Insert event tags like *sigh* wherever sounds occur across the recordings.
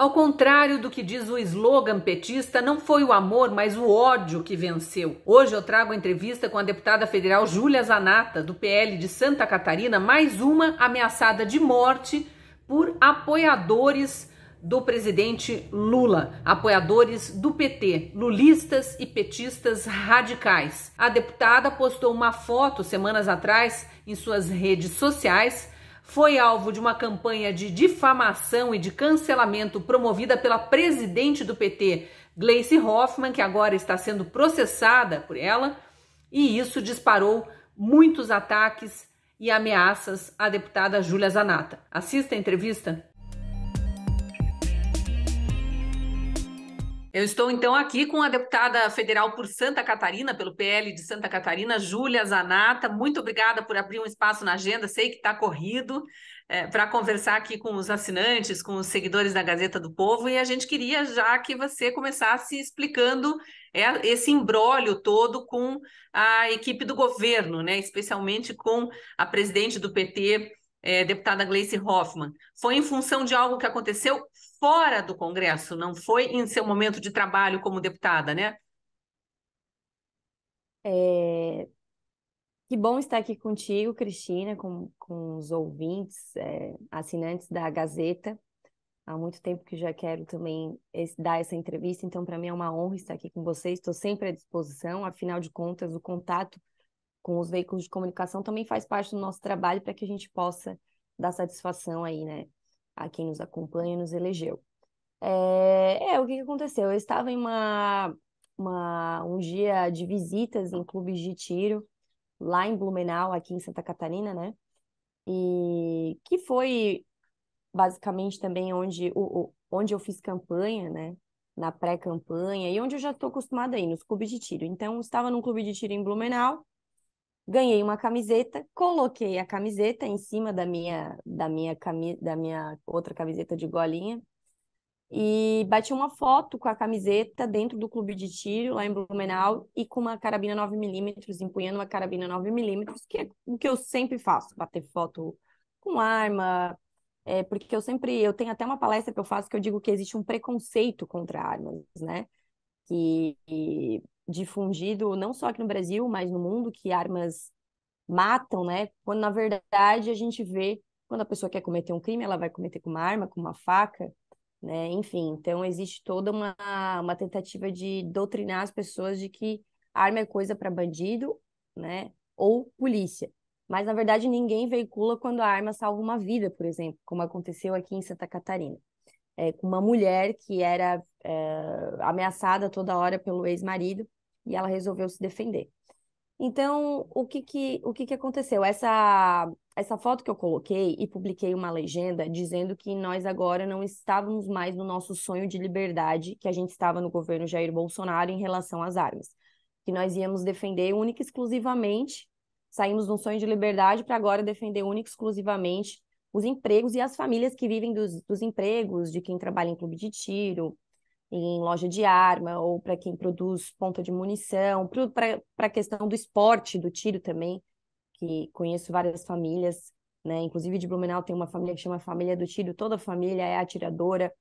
Ao contrário do que diz o slogan petista, não foi o amor, mas o ódio que venceu. Hoje eu trago a entrevista com a deputada federal Júlia Zanata, do PL de Santa Catarina, mais uma ameaçada de morte por apoiadores do presidente Lula, apoiadores do PT, lulistas e petistas radicais. A deputada postou uma foto semanas atrás em suas redes sociais foi alvo de uma campanha de difamação e de cancelamento promovida pela presidente do PT, Gleice Hoffmann, que agora está sendo processada por ela, e isso disparou muitos ataques e ameaças à deputada Júlia Zanata. Assista a entrevista Eu estou então aqui com a deputada federal por Santa Catarina, pelo PL de Santa Catarina, Júlia Zanata. Muito obrigada por abrir um espaço na agenda, sei que está corrido, é, para conversar aqui com os assinantes, com os seguidores da Gazeta do Povo. E a gente queria já que você começasse explicando é, esse embrólio todo com a equipe do governo, né? especialmente com a presidente do PT. É, deputada Gleice Hoffmann, foi em função de algo que aconteceu fora do Congresso, não foi em seu momento de trabalho como deputada, né? É... Que bom estar aqui contigo, Cristina, com, com os ouvintes, é, assinantes da Gazeta. Há muito tempo que já quero também esse, dar essa entrevista, então para mim é uma honra estar aqui com vocês. Estou sempre à disposição, afinal de contas, o contato com os veículos de comunicação também faz parte do nosso trabalho para que a gente possa dar satisfação aí, né, a quem nos acompanha e nos elegeu. É, é o que, que, aconteceu? Eu estava em uma, uma, um dia de visitas em clubes de tiro, lá em Blumenau, aqui em Santa Catarina, né? E que foi basicamente também onde, o, onde eu fiz campanha, né? Na pré-campanha, e onde eu já estou acostumada aí, nos clubes de tiro. Então, estava num clube de tiro em Blumenau, ganhei uma camiseta, coloquei a camiseta em cima da minha da minha cami da minha outra camiseta de golinha e bati uma foto com a camiseta dentro do clube de tiro lá em Blumenau e com uma carabina 9 milímetros, empunhando uma carabina 9 milímetros, que é o que eu sempre faço, bater foto com arma, é, porque eu sempre eu tenho até uma palestra que eu faço que eu digo que existe um preconceito contra armas, né? Que, difundido, não só aqui no Brasil, mas no mundo, que armas matam, né? Quando na verdade a gente vê quando a pessoa quer cometer um crime, ela vai cometer com uma arma, com uma faca, né? Enfim, então existe toda uma, uma tentativa de doutrinar as pessoas de que arma é coisa para bandido, né? Ou polícia. Mas na verdade ninguém veicula quando a arma salva uma vida, por exemplo, como aconteceu aqui em Santa Catarina. É, com uma mulher que era é, ameaçada toda hora pelo ex-marido e ela resolveu se defender. Então, o que que, o que, que aconteceu? Essa, essa foto que eu coloquei e publiquei uma legenda dizendo que nós agora não estávamos mais no nosso sonho de liberdade que a gente estava no governo Jair Bolsonaro em relação às armas. Que nós íamos defender única e exclusivamente, saímos de um sonho de liberdade para agora defender única e exclusivamente os empregos e as famílias que vivem dos, dos empregos, de quem trabalha em clube de tiro, em loja de arma ou para quem produz ponta de munição, para a questão do esporte, do tiro também, que conheço várias famílias, né? Inclusive de Blumenau tem uma família que chama Família do Tiro, toda a família é atiradora.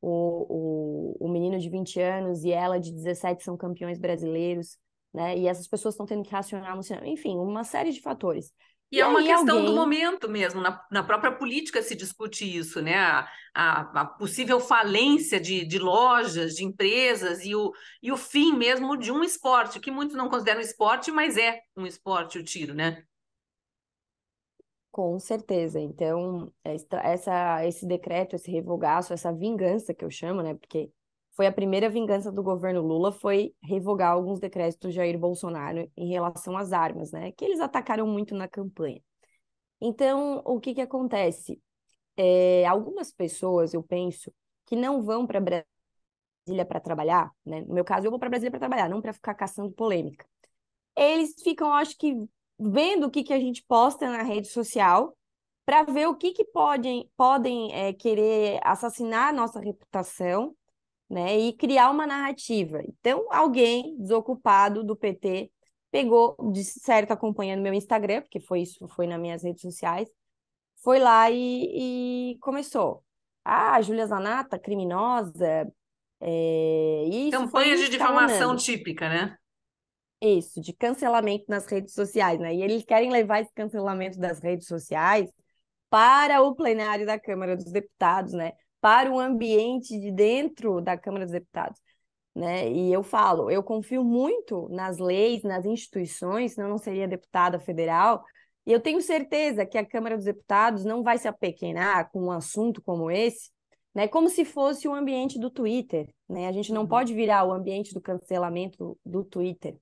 O, o, o menino de 20 anos e ela de 17 são campeões brasileiros, né? E essas pessoas estão tendo que racionar, enfim, uma série de fatores. E, e é uma questão alguém... do momento mesmo, na, na, própria política se discute isso, né? A, a, a possível falência de, de, lojas, de empresas e o, e o fim mesmo de um esporte, que muitos não consideram esporte, mas é um esporte o tiro, né? Com certeza. Então, essa, esse decreto, esse revogaço, essa vingança que eu chamo, né? Porque foi a primeira vingança do governo Lula, foi revogar alguns decretos do Jair Bolsonaro em relação às armas, né? Que eles atacaram muito na campanha. Então, o que que acontece? É, algumas pessoas, eu penso, que não vão para Brasília para trabalhar, né? No meu caso, eu vou para Brasília para trabalhar, não para ficar caçando polêmica. Eles ficam, acho que, vendo o que, que a gente posta na rede social para ver o que, que podem, podem é, querer assassinar a nossa reputação né? E criar uma narrativa. Então, alguém desocupado do PT pegou, de certo, acompanhando meu Instagram, porque foi isso, foi nas minhas redes sociais, foi lá e, e começou. Ah, Júlia Zanata, criminosa. É, isso Campanha de difamação típica, né? Isso, de cancelamento nas redes sociais, né? E eles querem levar esse cancelamento das redes sociais para o plenário da Câmara dos Deputados, né? para o ambiente de dentro da Câmara dos Deputados. Né? E eu falo, eu confio muito nas leis, nas instituições, senão não seria deputada federal. E eu tenho certeza que a Câmara dos Deputados não vai se apequenar com um assunto como esse, né? Como se fosse o ambiente do Twitter, né? A gente não uhum. pode virar o ambiente do cancelamento do Twitter.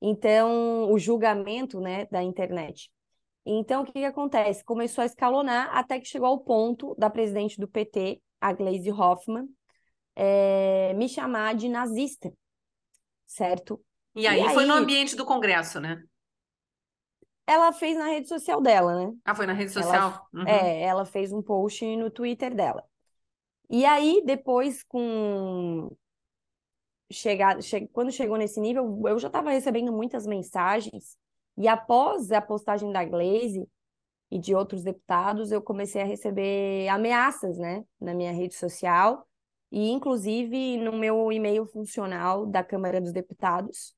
Então, o julgamento, né, da internet. Então, o que, que acontece? Começou a escalonar até que chegou ao ponto da presidente do PT, a Gleisi Hoffmann, é, me chamar de nazista, certo? E aí, e aí foi no ambiente do Congresso, né? Ela fez na rede social dela, né? Ah, foi na rede social? Ela, uhum. É, ela fez um post no Twitter dela. E aí, depois, com. Chegar, che... Quando chegou nesse nível, eu já estava recebendo muitas mensagens e após a postagem da Glaze e de outros deputados, eu comecei a receber ameaças, né, na minha rede social e inclusive no meu e-mail funcional da Câmara dos Deputados.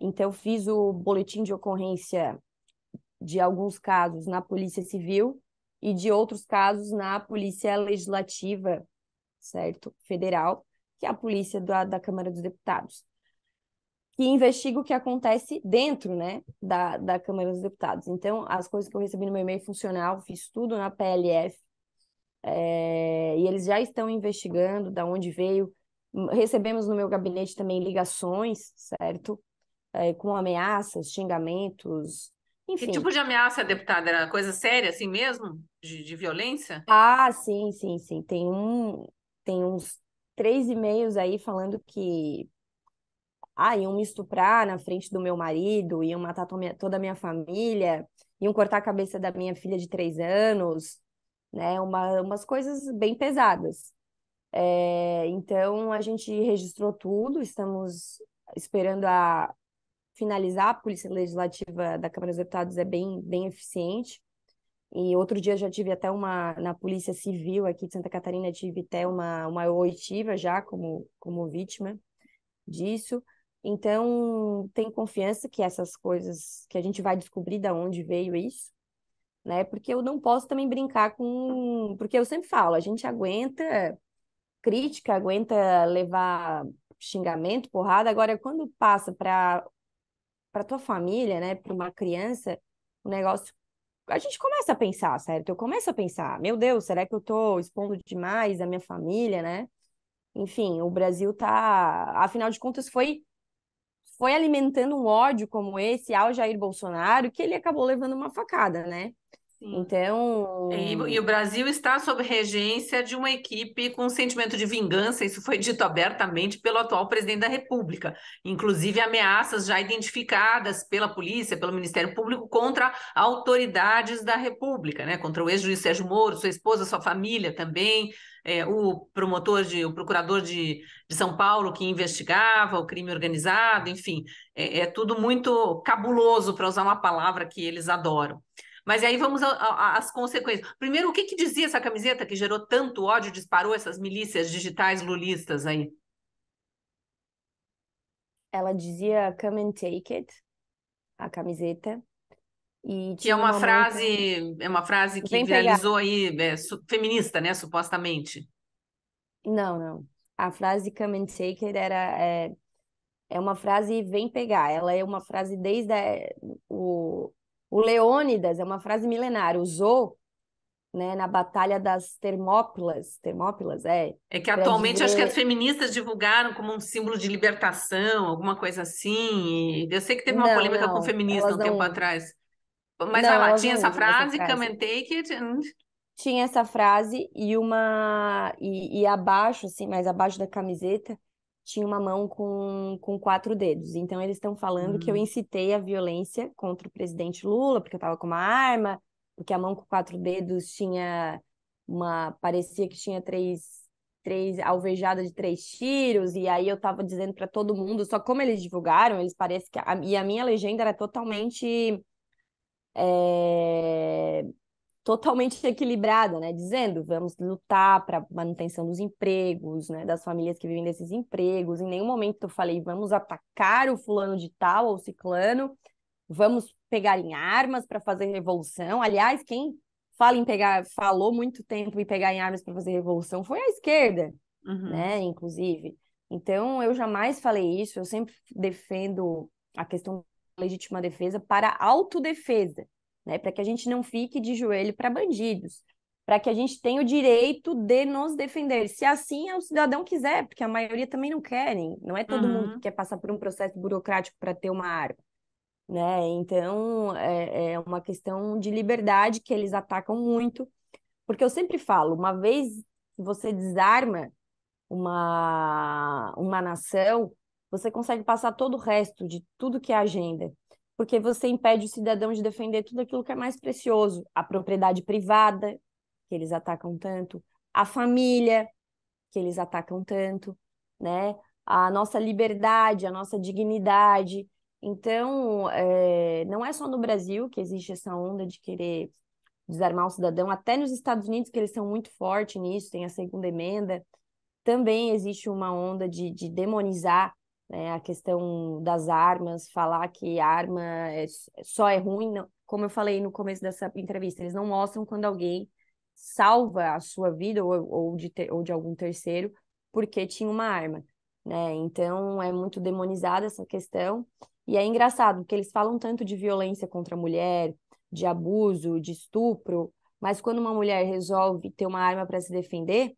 Então eu fiz o boletim de ocorrência de alguns casos na Polícia Civil e de outros casos na Polícia Legislativa, certo? Federal, que é a polícia da, da Câmara dos Deputados que investiga o que acontece dentro né, da, da Câmara dos Deputados. Então, as coisas que eu recebi no meu e-mail funcional, fiz tudo na PLF, é, e eles já estão investigando da onde veio. Recebemos no meu gabinete também ligações, certo? É, com ameaças, xingamentos, enfim. Que tipo de ameaça, deputada? Era coisa séria assim mesmo? De, de violência? Ah, sim, sim, sim. Tem, um, tem uns três e-mails aí falando que ah, iam me estuprar na frente do meu marido, iam matar toda a minha família, iam cortar a cabeça da minha filha de três anos, né? Uma, umas coisas bem pesadas. É, então, a gente registrou tudo, estamos esperando a finalizar. A Polícia Legislativa da Câmara dos Deputados é bem, bem eficiente. E outro dia já tive até uma, na Polícia Civil aqui de Santa Catarina, tive até uma, uma oitiva já como, como vítima disso. Então, tem confiança que essas coisas, que a gente vai descobrir de onde veio isso, né? Porque eu não posso também brincar com. Porque eu sempre falo, a gente aguenta crítica, aguenta levar xingamento, porrada. Agora, quando passa para para tua família, né, para uma criança, o negócio a gente começa a pensar, certo? Eu começo a pensar, meu Deus, será que eu estou expondo demais a minha família, né? Enfim, o Brasil tá, afinal de contas foi foi alimentando um ódio como esse ao Jair Bolsonaro que ele acabou levando uma facada, né? Então. E, e, o Brasil está sob regência de uma equipe com sentimento de vingança, isso foi dito abertamente pelo atual presidente da República. Inclusive, ameaças já identificadas pela polícia, pelo Ministério Público, contra autoridades da República, né? contra o ex-juiz Sérgio Moro, sua esposa, sua família também. É, o promotor de, o procurador de, de São Paulo que investigava o crime organizado, enfim, é, é tudo muito cabuloso para usar uma palavra que eles adoram. Mas aí vamos às consequências. Primeiro, o que, que dizia essa camiseta que gerou tanto ódio, disparou essas milícias digitais lulistas aí? Ela dizia come and take it, a camiseta. E que é uma, uma frase, é uma frase que Vem viralizou pegar. aí, é, feminista, né, supostamente. Não, não. A frase come and take it era é, é uma frase vem pegar. Ela é uma frase desde a, o o Leônidas, é uma frase milenar, usou né, na Batalha das Termópilas. Termópilas, é. É que atualmente dizer... acho que as feministas divulgaram como um símbolo de libertação, alguma coisa assim. eu sei que teve uma não, polêmica não, com feminista um não... tempo atrás. Mas não, lá, tinha essa frase, essa frase, come and take it. And... Tinha essa frase e uma. E, e abaixo, assim, mais abaixo da camiseta, tinha uma mão com, com quatro dedos. Então, eles estão falando hum. que eu hum. incitei a violência contra o presidente Lula, porque eu estava com uma arma, porque a mão com quatro dedos tinha uma. parecia que tinha três. Três alvejada de três tiros, e aí eu estava dizendo para todo mundo, só como eles divulgaram, eles parecem que. A, e a minha legenda era totalmente é, totalmente *laughs* equilibrada, né? Dizendo, vamos lutar para manutenção dos empregos, né? Das famílias que vivem desses empregos. Em nenhum momento eu falei, vamos atacar o fulano de tal ou ciclano, vamos pegar em armas para fazer revolução. Aliás, quem fala em pegar, falou muito tempo em pegar em armas para fazer revolução foi a esquerda, uhum. né? Inclusive. Então, eu jamais falei isso, eu sempre defendo a questão da legítima defesa para autodefesa né? Para que a gente não fique de joelho para bandidos, para que a gente tenha o direito de nos defender, se assim o cidadão quiser, porque a maioria também não querem, não é todo uhum. mundo que quer passar por um processo burocrático para ter uma arma. Né? Então, é, é uma questão de liberdade que eles atacam muito, porque eu sempre falo, uma vez que você desarma uma, uma nação, você consegue passar todo o resto de tudo que é agenda porque você impede o cidadão de defender tudo aquilo que é mais precioso, a propriedade privada, que eles atacam tanto, a família, que eles atacam tanto, né? A nossa liberdade, a nossa dignidade. Então, é, não é só no Brasil que existe essa onda de querer desarmar o cidadão, até nos Estados Unidos, que eles são muito fortes nisso, tem a segunda emenda, também existe uma onda de, de demonizar é, a questão das armas, falar que arma é, só é ruim, não, como eu falei no começo dessa entrevista, eles não mostram quando alguém salva a sua vida ou, ou, de, ter, ou de algum terceiro porque tinha uma arma, né? Então é muito demonizada essa questão e é engraçado porque eles falam tanto de violência contra a mulher, de abuso, de estupro, mas quando uma mulher resolve ter uma arma para se defender,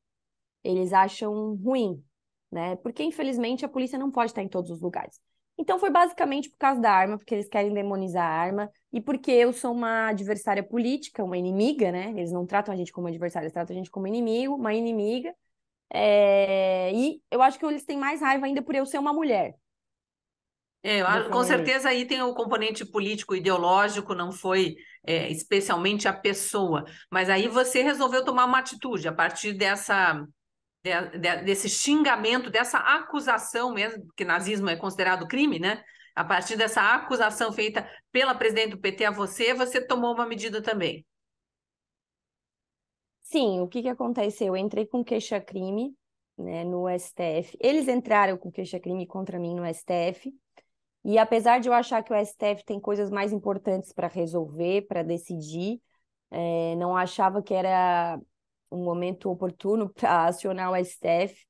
eles acham ruim, né? Porque, infelizmente, a polícia não pode estar em todos os lugares. Então, foi basicamente por causa da arma, porque eles querem demonizar a arma, e porque eu sou uma adversária política, uma inimiga, né? Eles não tratam a gente como adversária, eles tratam a gente como inimigo, uma inimiga. É... E eu acho que eles têm mais raiva ainda por eu ser uma mulher. É, com certeza aí tem o componente político ideológico, não foi é, especialmente a pessoa, mas aí você resolveu tomar uma atitude a partir dessa de, de, desse xingamento, dessa acusação mesmo, que nazismo é considerado crime, né? A partir dessa acusação feita pela presidente do PT a você, você tomou uma medida também. Sim, o que, que aconteceu? Eu entrei com queixa-crime né, no STF. Eles entraram com queixa-crime contra mim no STF. E apesar de eu achar que o STF tem coisas mais importantes para resolver, para decidir, é, não achava que era um momento oportuno *laughs* para acionar o STF.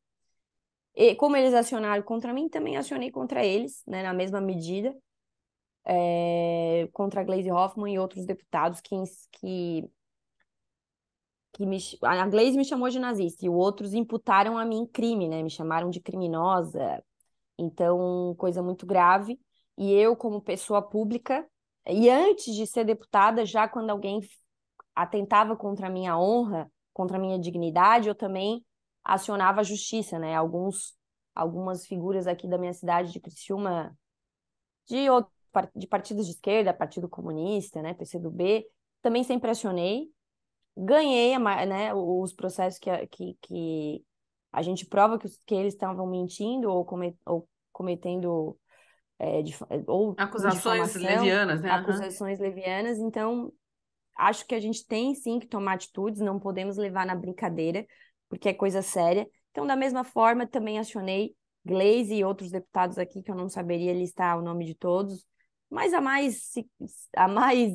E como eles acionaram contra mim, também acionei contra eles, né, na mesma medida, é, contra a Glaze Hoffman e outros deputados que, que, que me, a Glaze me chamou de nazista e outros imputaram a mim crime, né, me chamaram de criminosa, então coisa muito grave. E eu, como pessoa pública, e antes de ser deputada, já quando alguém atentava contra a minha honra, contra a minha dignidade, eu também acionava a justiça, né? Alguns, algumas figuras aqui da minha cidade de Criciúma, de, outro, de partidos de esquerda, Partido Comunista, né? PCdoB, também sempre acionei. Ganhei né, os processos que, que, que a gente prova que, que eles estavam mentindo ou, comet, ou cometendo é, de, ou né? acusações levianas, né? Acusações uhum. levianas, então acho que a gente tem sim que tomar atitudes, não podemos levar na brincadeira, porque é coisa séria. Então, da mesma forma, também acionei Glaze e outros deputados aqui, que eu não saberia listar o nome de todos, mas a mais, a mais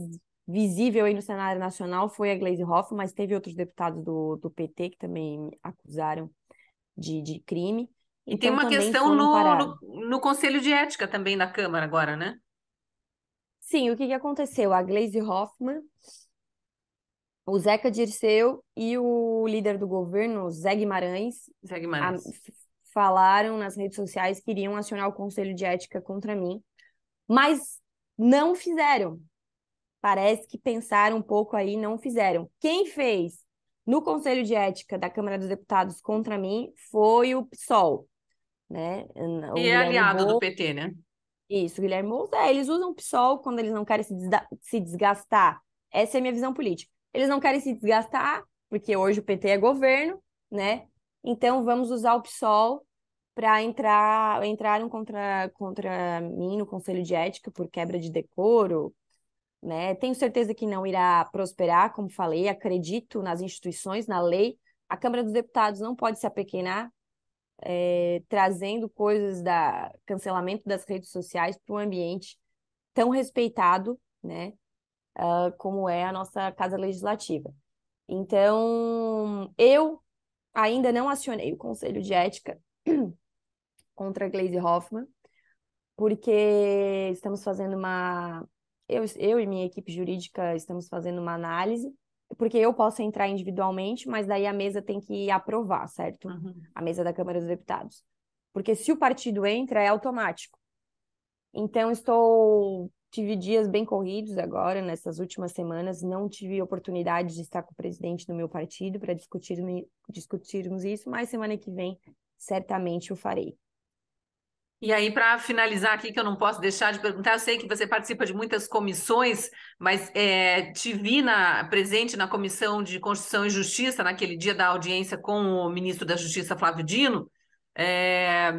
visível aí no cenário nacional foi a Glaze Hoffmann, mas teve outros deputados do, do PT que também acusaram de, de crime. E então, tem uma questão no, no, no Conselho de Ética também da Câmara agora, né? Sim, o que, que aconteceu? A Glaze Hoffman o Zeca Dirceu e o líder do governo, Zé Guimarães, Zé Guimarães. A, falaram nas redes sociais que iriam acionar o Conselho de Ética contra mim, mas não fizeram. Parece que pensaram um pouco aí, não fizeram. Quem fez no Conselho de Ética da Câmara dos Deputados contra mim foi o PSOL, né? O e é aliado do PT, né? Isso, Guilherme Moussa. É, eles usam o PSOL quando eles não querem se, se desgastar. Essa é a minha visão política eles não querem se desgastar, porque hoje o PT é governo, né? Então vamos usar o PSOL para entrar entraram contra contra mim no Conselho de Ética por quebra de decoro, né? Tenho certeza que não irá prosperar, como falei, acredito nas instituições, na lei. A Câmara dos Deputados não pode se apequenar, é, trazendo coisas da cancelamento das redes sociais para um ambiente tão respeitado, né? uh, como é a nossa Casa Legislativa. Então, eu ainda não acionei o Conselho de Ética *clears throat* contra a Glaze Hoffman, porque estamos fazendo uma. Eu, eu e minha equipe jurídica estamos fazendo uma análise porque eu posso entrar individualmente, mas daí a mesa tem que aprovar, certo? Uhum. A mesa da Câmara dos Deputados. Porque se o partido entra, é automático. Então, estou Tive dias bem corridos agora, nessas últimas semanas, não tive oportunidade de estar com o presidente do meu partido para discutir, discutirmos isso, mas semana que vem certamente o farei. E aí, para finalizar aqui, que eu não posso deixar de perguntar, eu sei que você participa de muitas comissões, mas é, te vi na, presente na Comissão de Constituição e Justiça, naquele dia da audiência com o ministro da Justiça, Flávio Dino, é,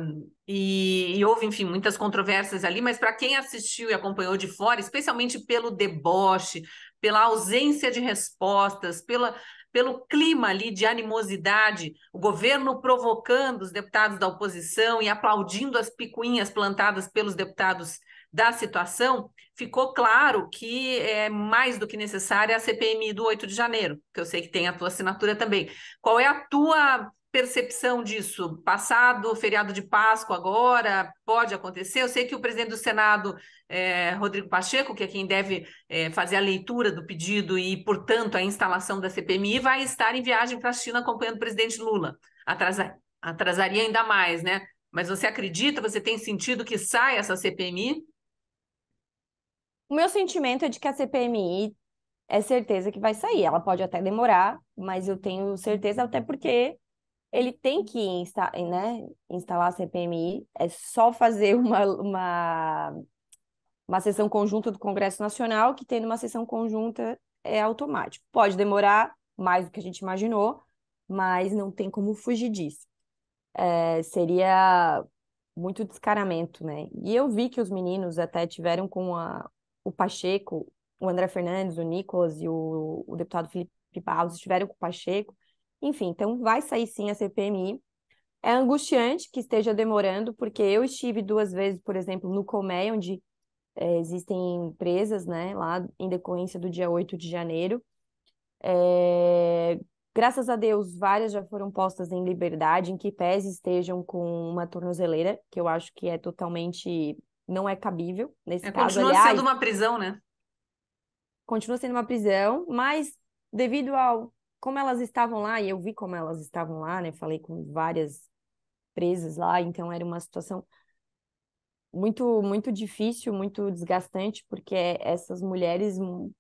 e, e, houve, enfim, muitas controvérsias ali, mas para quem assistiu e acompanhou de fora, especialmente pelo deboche, pela ausência de respostas, pela, pelo clima ali de animosidade, o governo provocando os deputados da oposição e aplaudindo as picuinhas plantadas pelos deputados da situação, ficou claro que é mais do que necessária a CPMI do 8 de janeiro, que eu sei que tem a tua assinatura também. Qual é a tua percepção disso? Passado, feriado de Páscoa agora, pode acontecer? Eu sei que o presidente do Senado, é, Rodrigo Pacheco, que é quem deve é, fazer a leitura do pedido e, portanto, a instalação da CPMI, vai estar em viagem para a China acompanhando o presidente Lula. Atrasa, atrasaria ainda mais, né? Mas você acredita, você tem sentido que sai essa CPMI? O meu sentimento é de que a CPMI é certeza que vai sair. Ela pode até demorar, mas eu tenho certeza, até porque ele tem que insta né, instalar a CPMI, é só fazer *laughs* uma, uma, uma sessão conjunta do Congresso Nacional, que tendo uma sessão conjunta é automático. Pode demorar mais do que a gente imaginou, mas não tem como fugir disso. É, seria muito descaramento, né? E eu vi que os meninos até tiveram com a, o Pacheco, o André Fernandes, o Nicolas e o, o deputado Felipe Barros estiveram com o Pacheco enfim, então vai sair sim a CPMI. É angustiante que esteja demorando, porque eu estive duas vezes, por exemplo, no Colmeia, onde é, existem empresas, né, lá em decorrência do dia 8 de janeiro. É... Graças a Deus, várias já foram postas em liberdade, em que pés estejam com uma tornozeleira, que eu acho que é totalmente não é cabível nesse é, caso. Continua aliás, sendo uma prisão, né? Continua sendo uma prisão, mas devido ao como elas estavam lá, e eu vi como elas estavam lá, né? Falei com várias presas lá, então era uma situação muito muito difícil, muito desgastante, porque essas mulheres hum,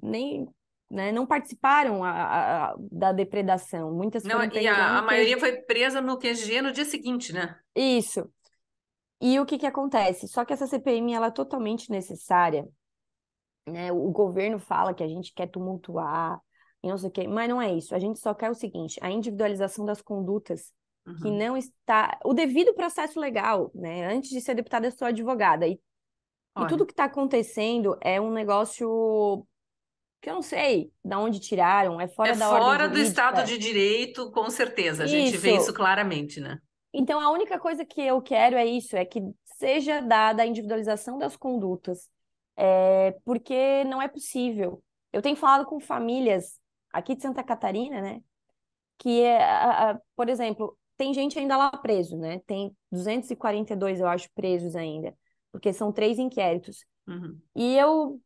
nem né, não participaram a, a, da depredação. Muitas não, e a, a maioria foi presa no QG no dia seguinte, né? Isso. E o que, que acontece? Só que essa CPM ela é totalmente necessária. Né? O governo fala que a gente quer tumultuar, e não sei o quê. Mas não é isso. A gente só quer o seguinte: a individualização das condutas uhum. que não está. O devido processo legal, né? Antes de ser deputada, eu sou advogada. E, e tudo que está acontecendo é um negócio que eu não sei de onde tiraram, é fora é da fora ordem do Estado de Direito, com certeza. A gente isso. vê isso claramente, né? Então, a única coisa que eu quero é isso, é que seja dada a individualização das condutas, é, porque não é possível. Eu tenho falado com famílias aqui de Santa Catarina, né? Que é, por exemplo, tem gente ainda lá preso, né? Tem 242, eu acho, presos ainda, porque são três inquéritos. Uhum. E eu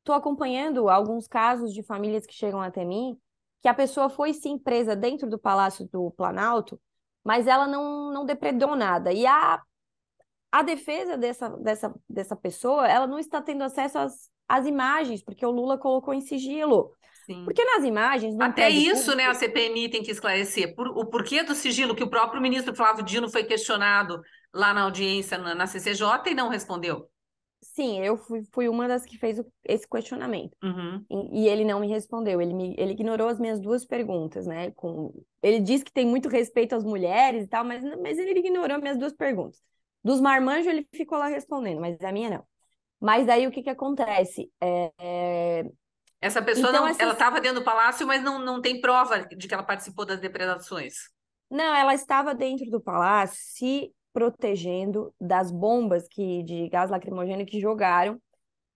estou acompanhando alguns casos de famílias que chegam até mim que a pessoa foi sim presa dentro do Palácio do Planalto, mas ela não, não depredou nada. E a, a defesa dessa, dessa, dessa pessoa, ela não está tendo acesso às, às imagens, porque o Lula colocou em sigilo. Sim. Porque nas imagens. Até isso, público... né, a CPMI tem que esclarecer. Por, o porquê do sigilo, que o próprio ministro Flávio Dino foi questionado lá na audiência na, na CCJ e não respondeu. Sim, eu fui, fui uma das que fez o, esse questionamento. Uhum. E, e, ele não me respondeu, ele, me, ele ignorou as minhas duas perguntas, né? Com, ele diz que tem muito respeito às mulheres e tal, mas, mas ele ignorou minhas duas perguntas. Dos marmanjos ele ficou lá respondendo, mas a minha não. Mas daí o que, que acontece? é, é essa pessoa então, não, essas... ela estava dentro do palácio, mas não, não tem prova de que ela participou das depredações. Não, ela estava dentro do palácio se protegendo das bombas que de gás lacrimogêneo que jogaram,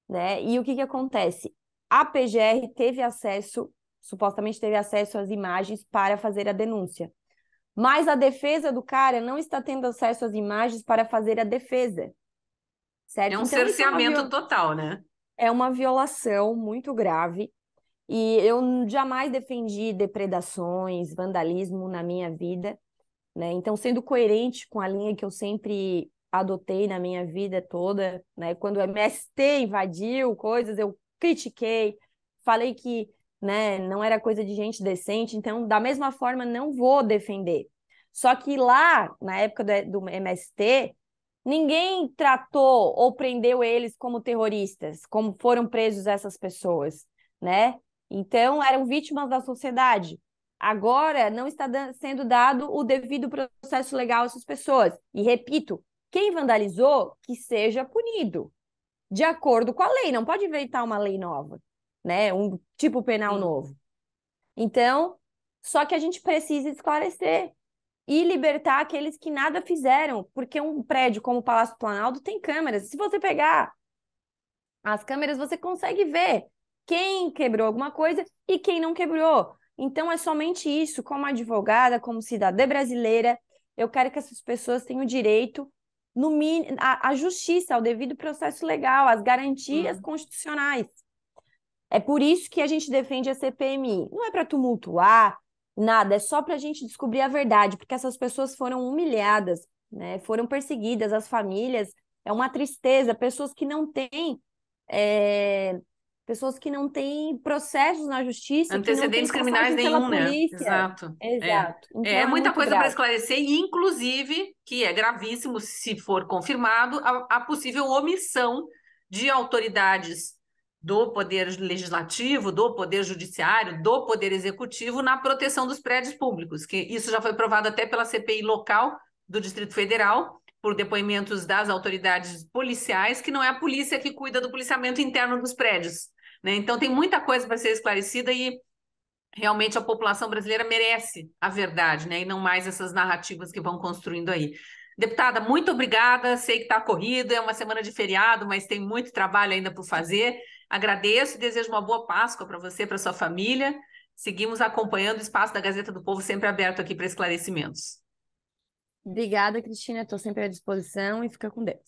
né? E o que que acontece? A PGR teve acesso, supostamente teve acesso às imagens para fazer a denúncia. Mas a defesa do cara não está tendo acesso às imagens para fazer a defesa. Certo? É um então, é cerceamento é total, né? é uma violação muito grave e eu jamais defendi depredações, vandalismo na minha vida, né? Então, sendo coerente com a linha que eu sempre adotei na minha vida toda, né? Quando o MST invadiu coisas, eu critiquei, falei que, né, não era coisa de gente decente, então da mesma forma não vou defender. Só que lá, na época do, do MST, ninguém tratou ou prendeu eles como terroristas, como foram presos essas pessoas, né? Então, eram vítimas da sociedade. Agora, não está sendo dado o devido processo legal a essas pessoas. E repito, quem vandalizou, que seja punido, de acordo com a lei. Não pode inventar uma lei nova, né? Um tipo penal Sim. novo. Então, só que a gente precisa esclarecer e libertar aqueles que nada fizeram, porque um prédio como o Palácio Planalto tem câmeras. Se você pegar as câmeras, você consegue ver quem quebrou alguma coisa e quem não quebrou. Então é somente isso, como advogada, como cidadã brasileira, eu quero que essas pessoas tenham direito no a, a justiça, ao devido processo legal, às garantias uhum. constitucionais. É por isso que a gente defende a CPMI. Não é para tumultuar, nada, é só para a gente descobrir a verdade, porque essas pessoas foram humilhadas, né? foram perseguidas, as famílias, é uma tristeza, pessoas que não têm. É... Pessoas que não têm processos na justiça. Antecedentes criminais nenhum, né? Exato. É. Exato. É, então, é, é muita coisa para esclarecer, e inclusive, que é gravíssimo, se for confirmado, a, a possível omissão de autoridades do poder legislativo, do poder judiciário, do poder executivo na proteção dos prédios públicos, que isso já foi provado até pela CPI local do Distrito Federal, por depoimentos das autoridades policiais, que não é a polícia que cuida do policiamento interno dos prédios. Né? Então tem muita coisa para ser esclarecida e realmente a população brasileira merece a verdade, né? E não mais essas narrativas que vão construindo aí. Deputada, muito obrigada. Sei que está corrido, é uma semana de feriado, mas tem muito trabalho ainda por fazer. Agradeço e desejo uma boa Páscoa para você, para sua família. Seguimos acompanhando o espaço da Gazeta do Povo sempre aberto aqui para esclarecimentos. Obrigada, Cristina. Estou sempre à disposição e fica com Deus.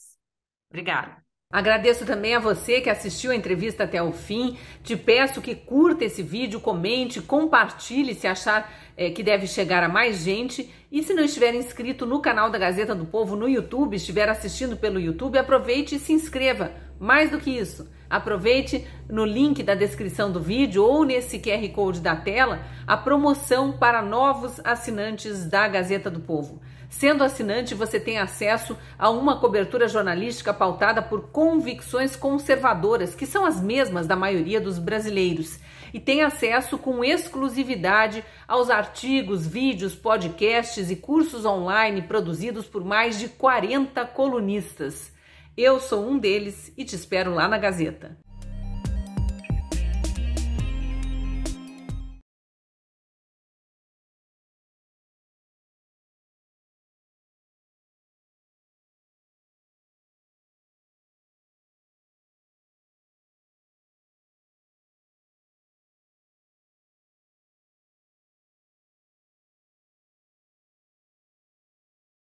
Obrigada. Agradeço também a você que assistiu a entrevista até o fim. Te peço que curta esse vídeo, comente, compartilhe se achar é, que deve chegar a mais gente. E se não estiver inscrito no canal da Gazeta do Povo no YouTube, estiver assistindo pelo YouTube, aproveite e se inscreva. Mais do que isso, Aproveite no link da descrição do vídeo ou nesse QR Code da tela a promoção para novos assinantes da Gazeta do Povo. Sendo assinante, você tem acesso a uma cobertura jornalística pautada por convicções conservadoras, que são as mesmas da maioria dos brasileiros, e tem acesso com exclusividade aos artigos, vídeos, podcasts e cursos online produzidos por mais de 40 colunistas. Eu sou um deles e te espero lá na Gazeta.